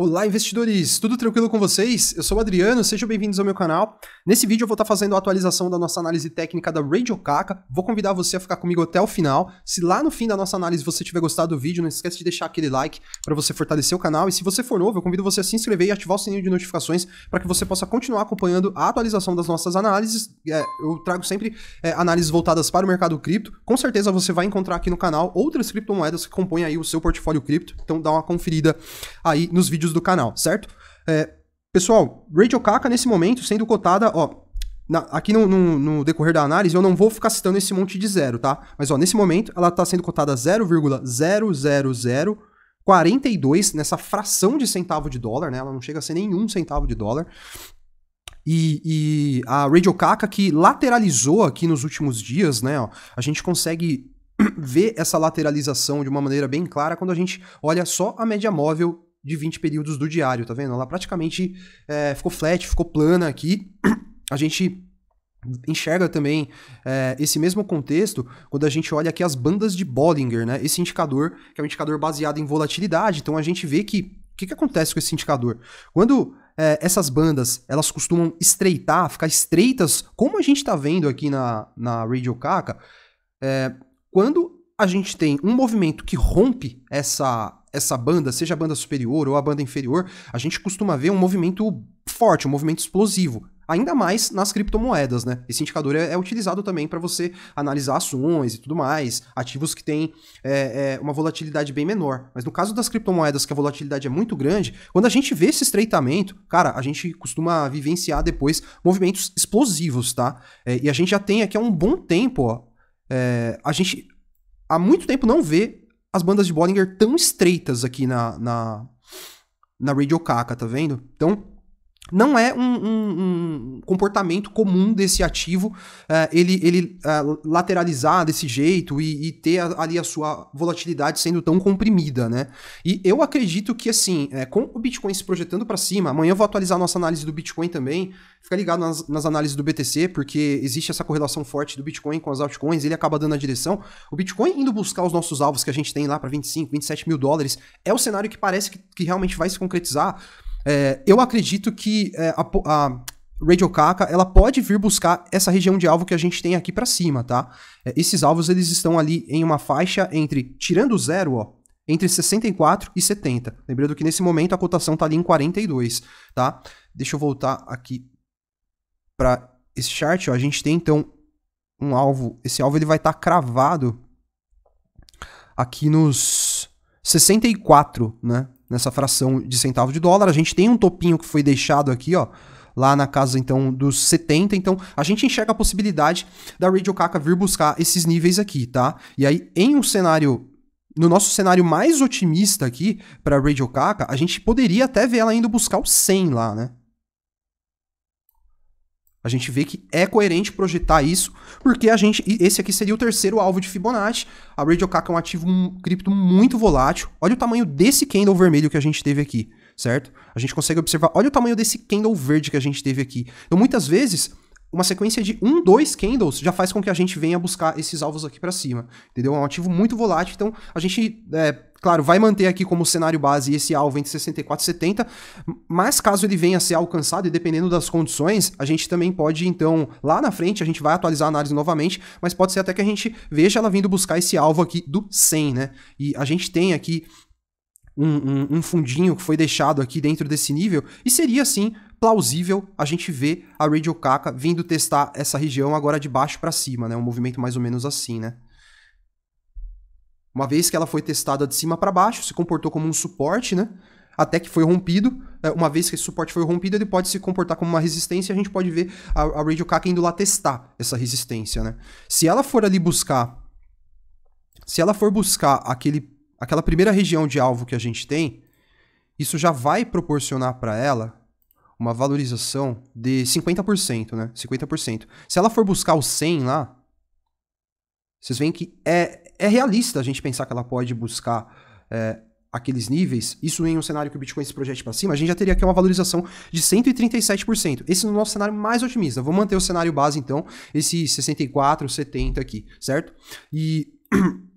Olá, investidores! Tudo tranquilo com vocês? Eu sou o Adriano, sejam bem-vindos ao meu canal. Nesse vídeo eu vou estar tá fazendo a atualização da nossa análise técnica da Radio Kaka. Vou convidar você a ficar comigo até o final. Se lá no fim da nossa análise você tiver gostado do vídeo, não esquece de deixar aquele like para você fortalecer o canal. E se você for novo, eu convido você a se inscrever e ativar o sininho de notificações para que você possa continuar acompanhando a atualização das nossas análises. É, eu trago sempre é, análises voltadas para o mercado cripto. Com certeza você vai encontrar aqui no canal outras criptomoedas que compõem aí o seu portfólio cripto. Então dá uma conferida aí nos vídeos vídeos do canal, certo? É, pessoal, Rachel Kaka, nesse momento, sendo cotada, ó, na, aqui no, no, no, decorrer da análise, eu não vou ficar citando esse monte de zero, tá? Mas, ó, nesse momento, ela tá sendo cotada 0,00042 nessa fração de centavo de dólar, né? Ela não chega a ser nenhum centavo de dólar. E, e a Radio Kaka, que lateralizou aqui nos últimos dias, né? Ó, a gente consegue ver essa lateralização de uma maneira bem clara quando a gente olha só a média móvel de 20 períodos do diário, tá vendo? Ela praticamente é, ficou flat, ficou plana aqui. A gente enxerga também é, esse mesmo contexto quando a gente olha aqui as bandas de Bollinger, né? Esse indicador, que é um indicador baseado em volatilidade. Então a gente vê que o que, que acontece com esse indicador? Quando é, essas bandas elas costumam estreitar, ficar estreitas, como a gente está vendo aqui na, na Radio caca, é, quando a gente tem um movimento que rompe essa, essa banda, seja a banda superior ou a banda inferior, a gente costuma ver um movimento forte, um movimento explosivo. Ainda mais nas criptomoedas, né? Esse indicador é, é utilizado também para você analisar ações e tudo mais, ativos que têm é, é, uma volatilidade bem menor. Mas no caso das criptomoedas, que a volatilidade é muito grande, quando a gente vê esse estreitamento, cara, a gente costuma vivenciar depois movimentos explosivos, tá? É, e a gente já tem aqui há um bom tempo, ó. É, a gente há muito tempo não vê as bandas de Bollinger tão estreitas aqui na, na, na Radio caca tá vendo? Então, não é um, um, um, comportamento comum desse ativo uh, ele, ele uh, lateralizar desse jeito e, e ter a, ali a sua volatilidade sendo tão comprimida, né? E eu acredito que, assim, é, com o Bitcoin se projetando para cima, amanhã eu vou atualizar nossa análise do Bitcoin também, fica ligado nas, nas, análises do BTC, porque existe essa correlação forte do Bitcoin com as altcoins, ele acaba dando a direção. O Bitcoin indo buscar os nossos alvos que a gente tem lá para 25, 27 mil dólares, é o cenário que parece que, que realmente vai se concretizar, é, eu acredito que é, a, a Radio Kaka, ela pode vir buscar essa região de alvo que a gente tem aqui para cima, tá? É, esses alvos, eles estão ali em uma faixa entre, tirando o zero, ó, entre 64 e 70. Lembrando que nesse momento a cotação tá ali em 42, tá? Deixa eu voltar aqui para esse chart, ó. A gente tem, então, um alvo. Esse alvo, ele vai estar tá cravado aqui nos 64, né? nessa fração de centavo de dólar. A gente tem um topinho que foi deixado aqui, ó, lá na casa então dos 70. Então a gente enxerga a possibilidade da Radio Kaka vir buscar esses níveis aqui, tá? E aí em um cenário no nosso cenário mais otimista aqui para Radio Kaka, a gente poderia até ver ela indo buscar o 100 lá, né? A gente vê que é coerente projetar isso, porque a gente. Esse aqui seria o terceiro alvo de Fibonacci. A Radio é um ativo um, cripto muito volátil. Olha o tamanho desse candle vermelho que a gente teve aqui, certo? A gente consegue observar. Olha o tamanho desse candle verde que a gente teve aqui. Então, muitas vezes uma sequência de um, dois candles já faz com que a gente venha buscar esses alvos aqui para cima, entendeu? É um ativo muito volátil, então a gente, é, claro, vai manter aqui como cenário base esse alvo entre 64 e 70, mas caso ele venha a ser alcançado e dependendo das condições, a gente também pode, então, lá na frente, a gente vai atualizar a análise novamente, mas pode ser até que a gente veja ela vindo buscar esse alvo aqui do 100, né? E a gente tem aqui um, um, um, fundinho que foi deixado aqui dentro desse nível, e seria assim plausível a gente ver a Radio Kaka vindo testar essa região agora de baixo para cima, né? Um movimento mais ou menos assim, né? Uma vez que ela foi testada de cima para baixo, se comportou como um suporte, né? Até que foi rompido. É, uma vez que esse suporte foi rompido, ele pode se comportar como uma resistência. A gente pode ver a, a Radio Kaka indo lá testar essa resistência, né? Se ela for ali buscar, se ela for buscar aquele, aquela primeira região de alvo que a gente tem, isso já vai proporcionar para ela uma valorização de 50%, né? 50%. Se ela for buscar o 100 lá, vocês veem que é, é realista a gente pensar que ela pode buscar é, aqueles níveis. Isso em um cenário que o Bitcoin se projete para cima, a gente já teria aqui uma valorização de 137%. Esse é o nosso cenário mais otimista. Vou manter o cenário base, então, esse 64, 70 aqui, certo? E...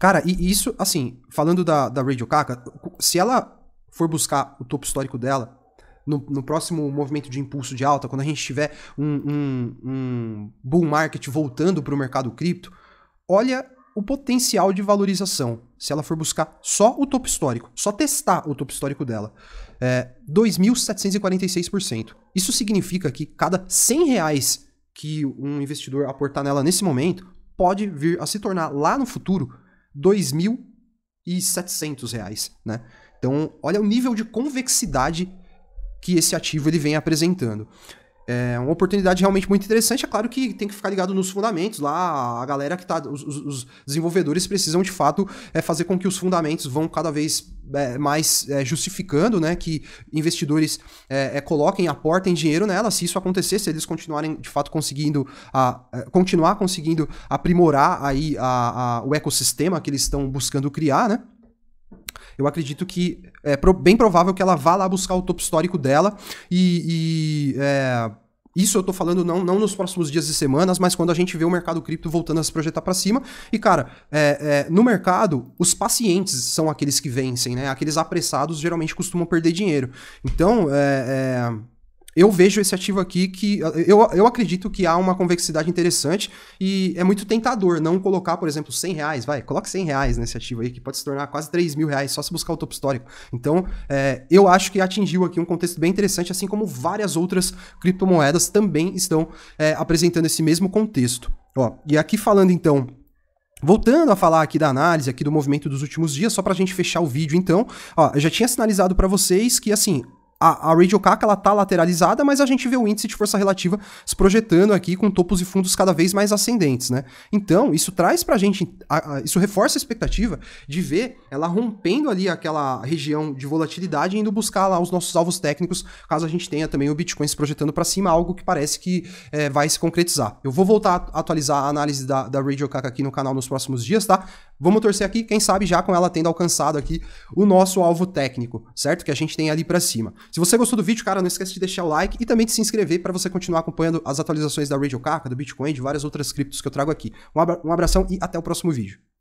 Cara, e isso, assim, falando da, da Radio Kaka, se ela for buscar o topo histórico dela, no, no, próximo movimento de impulso de alta, quando a gente tiver um, um, um bull market voltando para o mercado cripto, olha o potencial de valorização se ela for buscar só o topo histórico, só testar o topo histórico dela. É 2.746%. Isso significa que cada 100 reais que um investidor aportar nela nesse momento pode vir a se tornar lá no futuro 2.700 reais, né? Então, olha o nível de convexidade que esse ativo ele vem apresentando. É uma oportunidade realmente muito interessante. É claro que tem que ficar ligado nos fundamentos lá. A galera que tá. Os, os desenvolvedores precisam de fato é, fazer com que os fundamentos vão cada vez é, mais é, justificando né, que investidores é, é coloquem, aportem dinheiro nela. Se isso acontecer, se eles continuarem de fato conseguindo a, é, continuar conseguindo aprimorar aí a, a, o ecossistema que eles estão buscando criar, né? eu acredito que é bem provável que ela vá lá buscar o topo histórico dela e. e é, isso eu tô falando não, não nos próximos dias e semanas, mas quando a gente vê o mercado cripto voltando a se projetar para cima. E, cara, é, é, no mercado, os pacientes são aqueles que vencem, né? Aqueles apressados geralmente costumam perder dinheiro. Então, é, é eu vejo esse ativo aqui que eu, eu acredito que há uma convexidade interessante e é muito tentador não colocar, por exemplo, 100 reais, vai, coloque 100 reais nesse ativo aí que pode se tornar quase 3 mil reais só se buscar o topo histórico. Então, é, eu acho que atingiu aqui um contexto bem interessante, assim como várias outras criptomoedas também estão é, apresentando esse mesmo contexto. Ó, e aqui falando então Voltando a falar aqui da análise, aqui do movimento dos últimos dias, só para a gente fechar o vídeo então, ó, eu já tinha sinalizado para vocês que assim, a, a Radio ela tá lateralizada, mas a gente vê o índice de força relativa se projetando aqui com topos e fundos cada vez mais ascendentes, né? Então, isso traz pra gente, a, a, isso reforça a expectativa de ver ela rompendo ali aquela região de volatilidade e indo buscar lá os nossos alvos técnicos, caso a gente tenha também o Bitcoin se projetando para cima, algo que parece que é, vai se concretizar. Eu vou voltar a atualizar a análise da, da Radio aqui no canal nos próximos dias, tá? Vamos torcer aqui, quem sabe já com ela tendo alcançado aqui o nosso alvo técnico, certo? Que a gente tem ali para cima. Se você gostou do vídeo, cara, não esquece de deixar o like e também de se inscrever para você continuar acompanhando as atualizações da Radio Caca, do Bitcoin, e de várias outras criptos que eu trago aqui. Um abração e até o próximo vídeo.